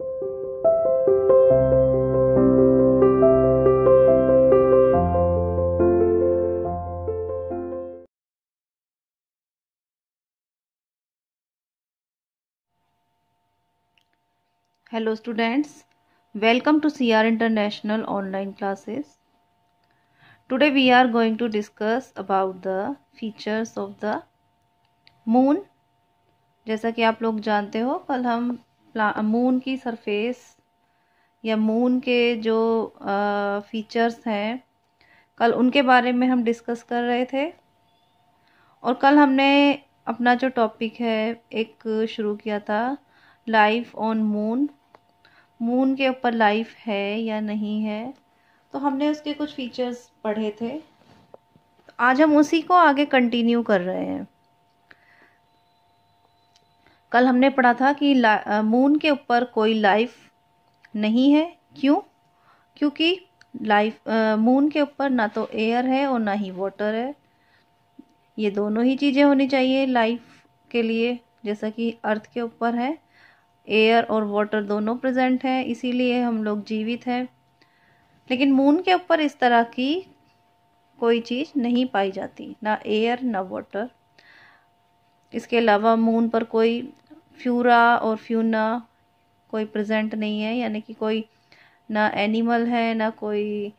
hello students welcome to C R international online classes today we are going to discuss about the features of the moon जैसा कि आप लोग जानते हो कल हम मून की सरफेस या मून के जो आ, फीचर्स हैं कल उनके बारे में हम डिस्कस कर रहे थे और कल हमने अपना जो टॉपिक है एक शुरू किया था लाइफ ऑन मून मून के ऊपर लाइफ है या नहीं है तो हमने उसके कुछ फीचर्स पढ़े थे आज हम उसी को आगे कंटिन्यू कर रहे हैं कल हमने पढ़ा था कि मून के ऊपर कोई लाइफ नहीं है क्यों क्योंकि लाइफ मून के ऊपर ना तो एयर है और ना ही वाटर है ये दोनों ही चीज़ें होनी चाहिए लाइफ के लिए जैसा कि अर्थ के ऊपर है एयर और वाटर दोनों प्रेजेंट हैं इसीलिए हम लोग जीवित हैं लेकिन मून के ऊपर इस तरह की कोई चीज़ नहीं पाई जाती ना एयर ना वाटर इसके अलावा मून पर कोई फ्यूरा और फ्यूना कोई प्रेजेंट नहीं है यानी कि कोई ना एनिमल है ना कोई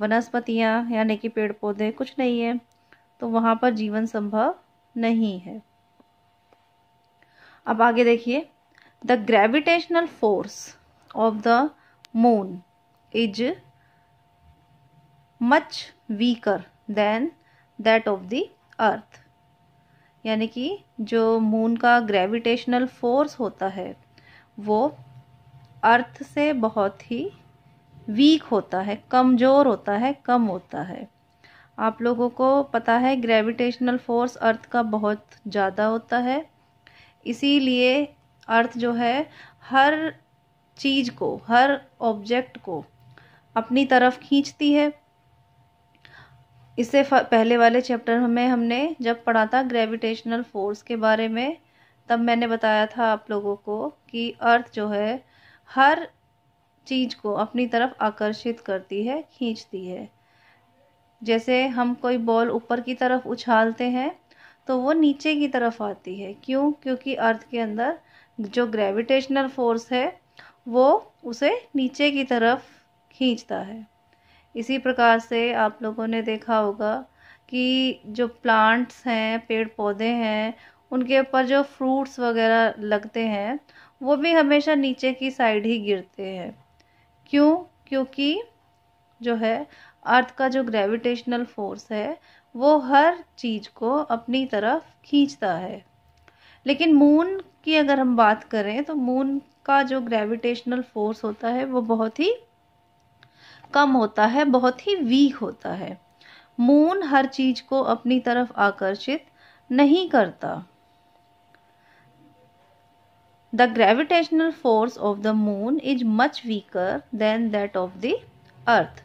वनस्पतियाँ यानी कि पेड़ पौधे कुछ नहीं है तो वहाँ पर जीवन संभव नहीं है अब आगे देखिए the gravitational force of the moon is much weaker than that of the earth यानी कि जो मून का ग्रेविटेशनल फोर्स होता है वो अर्थ से बहुत ही वीक होता है कमज़ोर होता है कम होता है आप लोगों को पता है ग्रेविटेशनल फोर्स अर्थ का बहुत ज़्यादा होता है इसीलिए अर्थ जो है हर चीज़ को हर ऑब्जेक्ट को अपनी तरफ खींचती है इससे पहले वाले चैप्टर में हमने जब पढ़ा था ग्रेविटेशनल फ़ोर्स के बारे में तब मैंने बताया था आप लोगों को कि अर्थ जो है हर चीज़ को अपनी तरफ आकर्षित करती है खींचती है जैसे हम कोई बॉल ऊपर की तरफ उछालते हैं तो वो नीचे की तरफ आती है क्यों क्योंकि अर्थ के अंदर जो ग्रेविटेशनल फोर्स है वो उसे नीचे की तरफ खींचता है इसी प्रकार से आप लोगों ने देखा होगा कि जो प्लांट्स हैं पेड़ पौधे हैं उनके ऊपर जो फ्रूट्स वगैरह लगते हैं वो भी हमेशा नीचे की साइड ही गिरते हैं क्यों क्योंकि जो है अर्थ का जो ग्रेविटेशनल फोर्स है वो हर चीज़ को अपनी तरफ खींचता है लेकिन मून की अगर हम बात करें तो मून का जो ग्रेविटेशनल फोर्स होता है वो बहुत ही कम होता है बहुत ही वीक होता है मून हर चीज को अपनी तरफ आकर्षित नहीं करता the gravitational force of the moon is much weaker than that of the earth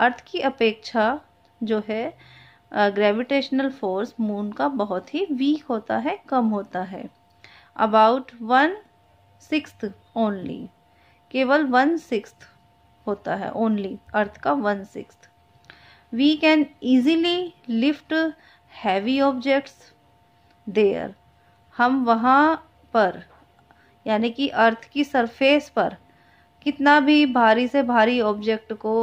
earth की अपेक्षा जो है ग्रेविटेशनल फोर्स मून का बहुत ही वीक होता है कम होता है अबाउट वन सिक्स ओनली केवल वन सिक्स होता है ओनली अर्थ का one six we can easily lift heavy objects there हम वहाँ पर यानी कि अर्थ की सरफेस पर कितना भी भारी से भारी ऑब्जेक्ट को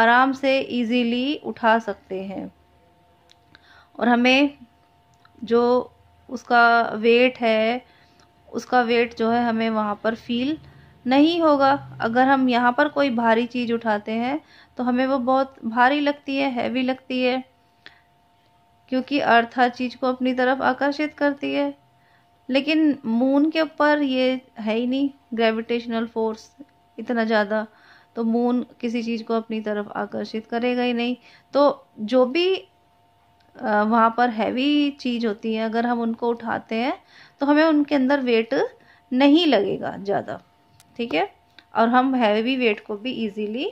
आराम से इजीली उठा सकते हैं और हमें जो उसका वेट है उसका वेट जो है हमें वहाँ पर फील नहीं होगा अगर हम यहाँ पर कोई भारी चीज़ उठाते हैं तो हमें वो बहुत भारी लगती है हैवी लगती है क्योंकि अर्थ हर चीज़ को अपनी तरफ आकर्षित करती है लेकिन मून के ऊपर ये है ही नहीं ग्रेविटेशनल फोर्स इतना ज़्यादा तो मून किसी चीज़ को अपनी तरफ आकर्षित करेगा ही नहीं तो जो भी वहाँ पर हैवी चीज़ होती है अगर हम उनको उठाते हैं तो हमें उनके अंदर वेट नहीं लगेगा ज़्यादा ठीक है और हम हैवी वेट को भी इजीली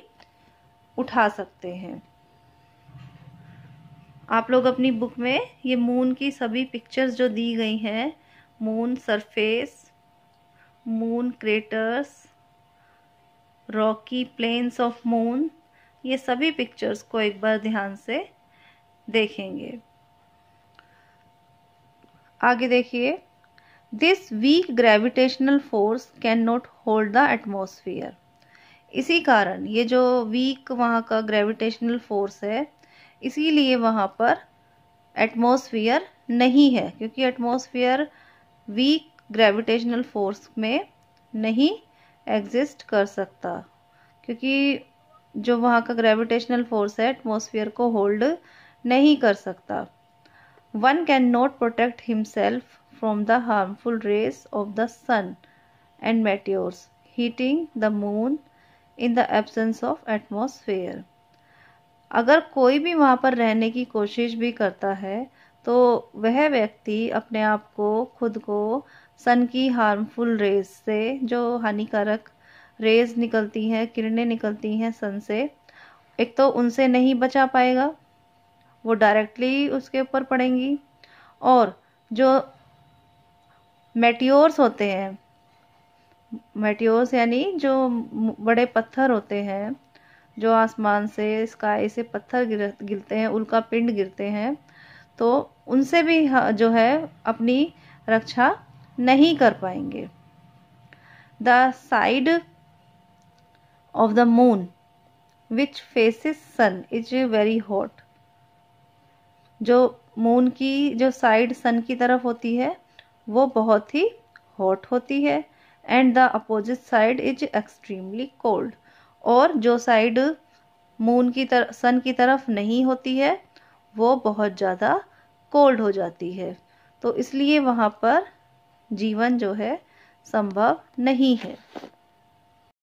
उठा सकते हैं आप लोग अपनी बुक में ये मून की सभी पिक्चर्स जो दी गई हैं moon surface moon craters rocky plains of moon ये सभी पिक्चर्स को एक बार ध्यान से देखेंगे आगे देखिए this weak gravitational force can not hold the atmosphere इसी कारण ये जो वीक वहाँ का ग्रेविटेशनल फोर्स है इसीलिए वहाँ पर एटमोसफियर नहीं है क्योंकि एटमोसफियर वीक ग्रेविटेशनल फोर्स में नहीं एग्जिस्ट कर सकता क्योंकि जो वहाँ का ग्रेविटेशनल फोर्स है एटमोसफियर को होल्ड नहीं कर सकता one can not protect himself from the harmful rays of the sun and meteors heating the moon in the absence of atmosphere अगर कोई भी वहाँ पर रहने की कोशिश भी करता है तो वह व्यक्ति अपने आप को खुद को सन की हार्मफुल रेज से जो हानिकारक रेज निकलती हैं किरणें निकलती हैं सन से एक तो उनसे नहीं बचा पाएगा वो डायरेक्टली उसके ऊपर पड़ेंगी और जो मेट्योर्स होते हैं मेटियोस यानी जो बड़े पत्थर होते हैं जो आसमान से स्काई से पत्थर गिर गिरते हैं उल्का पिंड गिरते हैं तो उनसे भी जो है अपनी रक्षा नहीं कर पाएंगे the side of the moon which faces sun is very hot जो मून की जो साइड सन की तरफ होती है वो बहुत ही हॉट होती है and the opposite side is extremely cold और जो साइड मून की तरफ सन की तरफ नहीं होती है वो बहुत ज़्यादा कोल्ड हो जाती है तो इसलिए वहाँ पर जीवन जो है संभव नहीं है